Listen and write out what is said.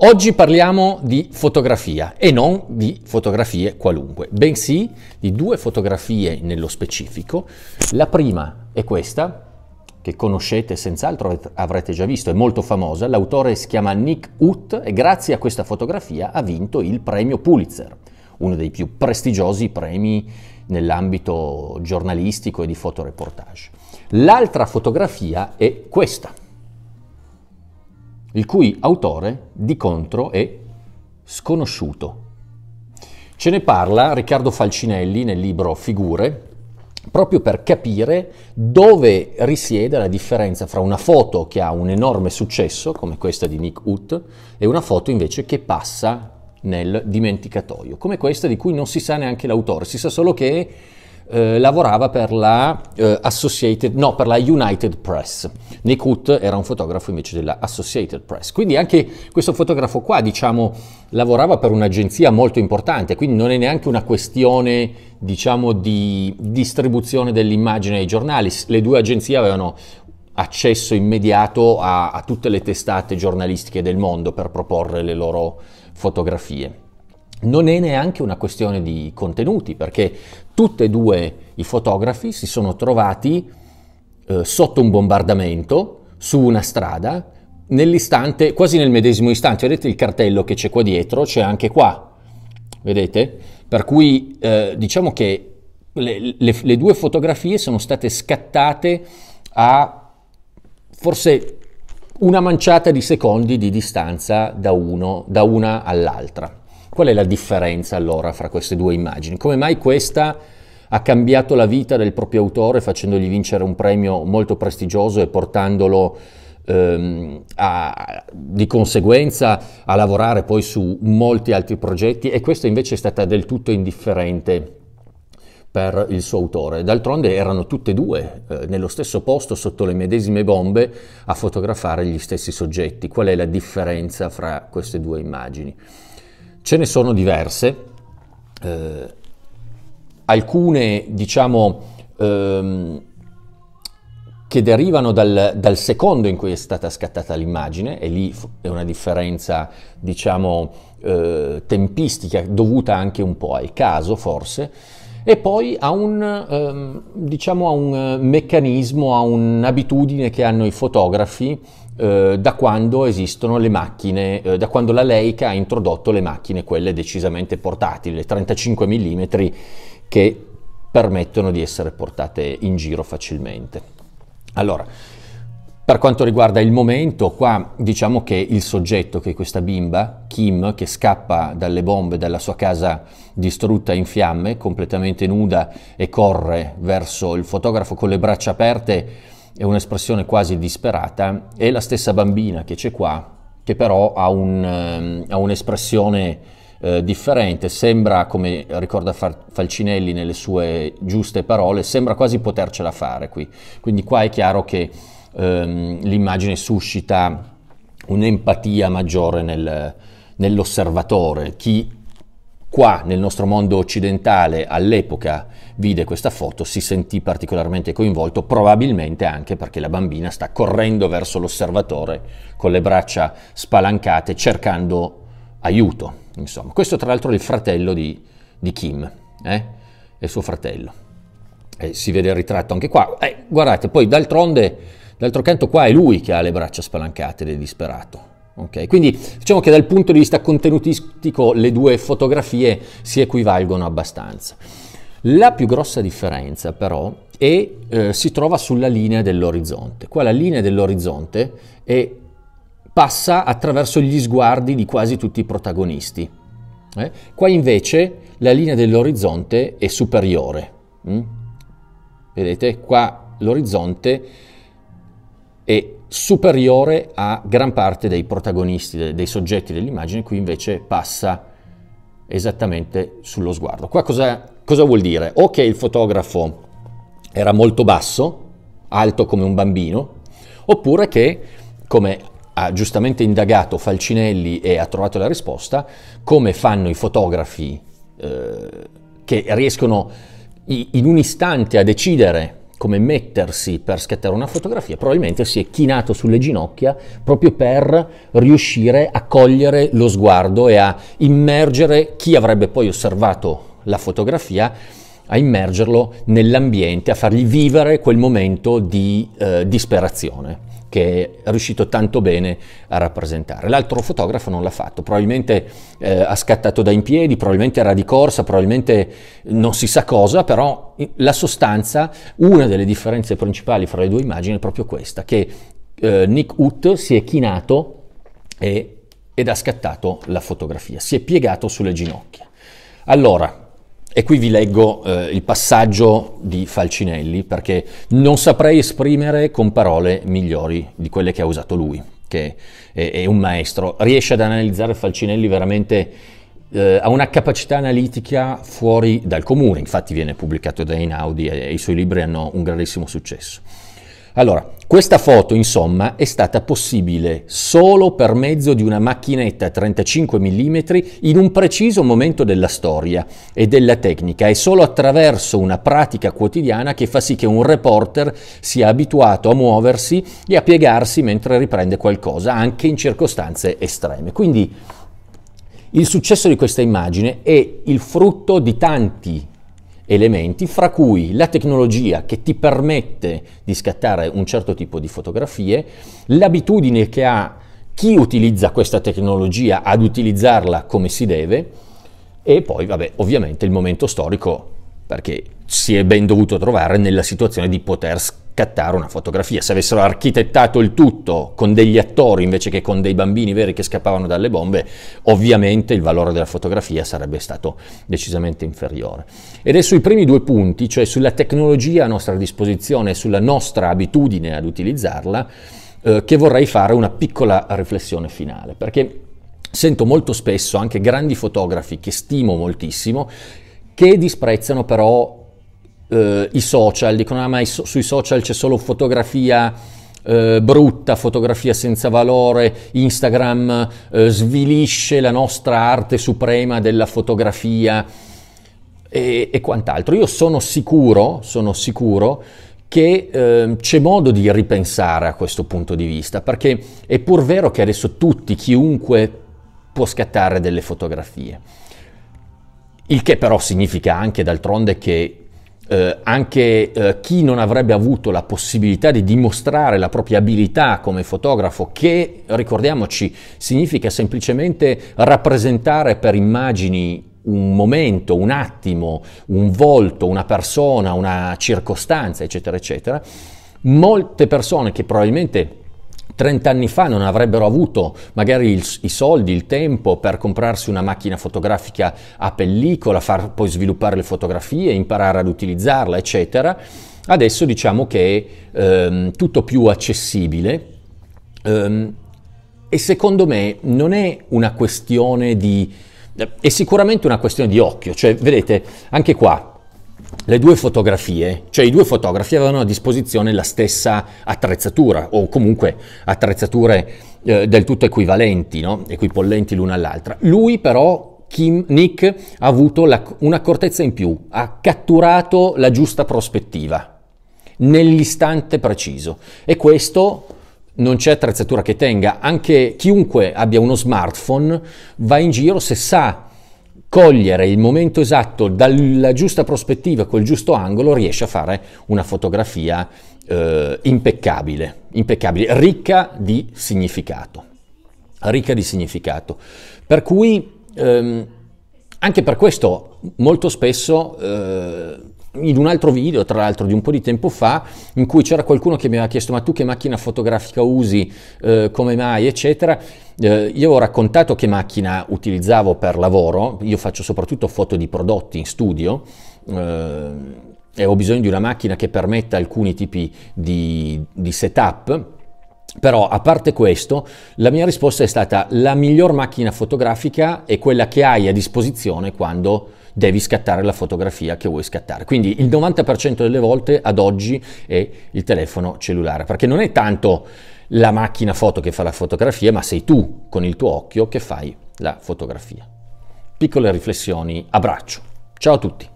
Oggi parliamo di fotografia e non di fotografie qualunque, bensì di due fotografie nello specifico. La prima è questa, che conoscete senz'altro, avrete già visto, è molto famosa. L'autore si chiama Nick Hutt e grazie a questa fotografia ha vinto il premio Pulitzer, uno dei più prestigiosi premi nell'ambito giornalistico e di fotoreportage. L'altra fotografia è questa il cui autore di contro è sconosciuto. Ce ne parla Riccardo Falcinelli nel libro Figure, proprio per capire dove risiede la differenza fra una foto che ha un enorme successo, come questa di Nick Hutt, e una foto invece che passa nel dimenticatoio, come questa di cui non si sa neanche l'autore, si sa solo che eh, lavorava per la, eh, no, per la United Press. Nick Hutt era un fotografo invece della Associated Press. Quindi anche questo fotografo qua, diciamo, lavorava per un'agenzia molto importante, quindi non è neanche una questione, diciamo, di distribuzione dell'immagine ai giornali. Le due agenzie avevano accesso immediato a, a tutte le testate giornalistiche del mondo per proporre le loro fotografie. Non è neanche una questione di contenuti, perché tutte e due i fotografi si sono trovati eh, sotto un bombardamento su una strada, nell'istante, quasi nel medesimo istante, vedete il cartello che c'è qua dietro, c'è anche qua, vedete? Per cui eh, diciamo che le, le, le due fotografie sono state scattate a forse una manciata di secondi di distanza da, uno, da, una all'altra. Qual è la differenza allora fra queste due immagini? Come mai questa ha cambiato la vita del proprio autore facendogli vincere un premio molto prestigioso e portandolo ehm, a, di conseguenza a lavorare poi su molti altri progetti e questa invece è stata del tutto indifferente per il suo autore. D'altronde erano tutte e due eh, nello stesso posto, sotto le medesime bombe, a fotografare gli stessi soggetti. Qual è la differenza fra queste due immagini? Ce ne sono diverse. Eh, alcune, diciamo, ehm, che derivano dal, dal, secondo in cui è stata scattata l'immagine, e lì è una differenza, diciamo, eh, tempistica dovuta anche un po' al caso, forse, e poi a un, ehm, diciamo, a un eh, meccanismo, a un'abitudine che hanno i fotografi eh, da quando esistono le macchine, eh, da quando la Leica ha introdotto le macchine, quelle decisamente portatili, le 35 mm che permettono di essere portate in giro facilmente. Allora, per quanto riguarda il momento, qua diciamo che il soggetto, che è questa bimba, Kim, che scappa dalle bombe, dalla sua casa distrutta in fiamme, completamente nuda, e corre verso il fotografo con le braccia aperte, è un'espressione quasi disperata, è la stessa bambina che c'è qua, che però ha, un, ehm, ha un'espressione eh, differente, sembra, come ricorda Falcinelli nelle sue giuste parole, sembra quasi potercela fare qui. Quindi qua è chiaro che ehm, l'immagine suscita un'empatia maggiore nel, nell'osservatore, chi qua nel nostro mondo occidentale all'epoca vide questa foto si sentì particolarmente coinvolto, probabilmente anche perché la bambina sta correndo verso l'osservatore con le braccia spalancate cercando aiuto. Insomma. Questo tra l'altro è il fratello di, di Kim, eh? è suo fratello. Eh, si vede il ritratto anche qua. Eh, guardate, poi d'altronde, d'altro canto qua è lui che ha le braccia spalancate ed è disperato. Okay, quindi diciamo che dal punto di vista contenutistico le due fotografie si equivalgono abbastanza. La più grossa differenza però è, eh, si trova sulla linea dell'orizzonte. Qua la linea dell'orizzonte è, passa attraverso gli sguardi di quasi tutti i protagonisti. Eh? Qua invece la linea dell'orizzonte è superiore. Mm? Vedete, qua l'orizzonte è superiore a gran parte dei protagonisti, dei soggetti dell'immagine, qui invece passa esattamente sullo sguardo. Qua cosa, cosa vuol dire? O che il fotografo era molto basso, alto come un bambino, oppure che, come ha giustamente indagato Falcinelli e ha trovato la risposta, come fanno i fotografi eh, che riescono in un istante a decidere come mettersi per scattare una fotografia, probabilmente si è chinato sulle ginocchia proprio per riuscire a cogliere lo sguardo e a immergere chi avrebbe poi osservato la fotografia a immergerlo nell'ambiente, a fargli vivere quel momento di eh, disperazione che è riuscito tanto bene a rappresentare. L'altro fotografo non l'ha fatto, probabilmente eh, ha scattato da in piedi, probabilmente era di corsa, probabilmente non si sa cosa, però la sostanza, una delle differenze principali fra le due immagini è proprio questa, che eh, Nick Hutt si è chinato e, ed ha scattato la fotografia, si è piegato sulle ginocchia. Allora, e qui vi leggo eh, il passaggio di Falcinelli perché non saprei esprimere con parole migliori di quelle che ha usato lui, che è, è un maestro. Riesce ad analizzare Falcinelli veramente, eh, ha una capacità analitica fuori dal comune, infatti viene pubblicato da Einaudi e, e i suoi libri hanno un grandissimo successo. Allora, questa foto, insomma, è stata possibile solo per mezzo di una macchinetta 35 mm in un preciso momento della storia e della tecnica e solo attraverso una pratica quotidiana che fa sì che un reporter sia abituato a muoversi e a piegarsi mentre riprende qualcosa, anche in circostanze estreme. Quindi il successo di questa immagine è il frutto di tanti elementi, fra cui la tecnologia che ti permette di scattare un certo tipo di fotografie, l'abitudine che ha chi utilizza questa tecnologia ad utilizzarla come si deve e poi, vabbè, ovviamente il momento storico, perché si è ben dovuto trovare nella situazione di poter scattare una fotografia. Se avessero architettato il tutto con degli attori invece che con dei bambini veri che scappavano dalle bombe, ovviamente il valore della fotografia sarebbe stato decisamente inferiore. Ed è sui primi due punti, cioè sulla tecnologia a nostra disposizione e sulla nostra abitudine ad utilizzarla, eh, che vorrei fare una piccola riflessione finale, perché sento molto spesso anche grandi fotografi che stimo moltissimo, che disprezzano però eh, i social, dicono ah, ma so- sui social c'è solo fotografia eh, brutta, fotografia senza valore, Instagram eh, svilisce la nostra arte suprema della fotografia e, e quant'altro. Io sono sicuro, sono sicuro che eh, c'è modo di ripensare a questo punto di vista, perché è pur vero che adesso tutti, chiunque può scattare delle fotografie. Il che però significa anche d'altronde che eh, anche eh, chi non avrebbe avuto la possibilità di dimostrare la propria abilità come fotografo, che ricordiamoci significa semplicemente rappresentare per immagini un momento, un attimo, un volto, una persona, una circostanza, eccetera, eccetera, molte persone che probabilmente Trent'anni fa non avrebbero avuto magari il, i soldi, il tempo per comprarsi una macchina fotografica a pellicola, far poi sviluppare le fotografie, imparare ad utilizzarla, eccetera. Adesso diciamo che è ehm, tutto più accessibile ehm, e secondo me non è una questione di... è sicuramente una questione di occhio, cioè vedete anche qua le due fotografie, cioè i due fotografi avevano a disposizione la stessa attrezzatura o comunque attrezzature eh, del tutto equivalenti, no? equipollenti l'una all'altra. Lui però Kim, Nick ha avuto la, un'accortezza in più, ha catturato la giusta prospettiva nell'istante preciso e questo non c'è attrezzatura che tenga, anche chiunque abbia uno smartphone va in giro se sa cogliere il momento esatto dalla giusta prospettiva, col giusto angolo, riesce a fare una fotografia eh, impeccabile, impeccabile, ricca di significato. Ricca di significato. Per cui ehm, anche per questo molto spesso eh, in un altro video, tra l'altro di un po' di tempo fa, in cui c'era qualcuno che mi aveva chiesto ma tu che macchina fotografica usi, eh, come mai, eccetera. Eh, io ho raccontato che macchina utilizzavo per lavoro, io faccio soprattutto foto di prodotti in studio. Eh, e ho bisogno di una macchina che permetta alcuni tipi di, di setup però a parte questo, la mia risposta è stata la miglior macchina fotografica è quella che hai a disposizione quando devi scattare la fotografia che vuoi scattare. Quindi il 90% delle volte ad oggi è il telefono cellulare, perché non è tanto la macchina foto che fa la fotografia, ma sei tu con il tuo occhio che fai la fotografia. Piccole riflessioni, abbraccio. Ciao a tutti.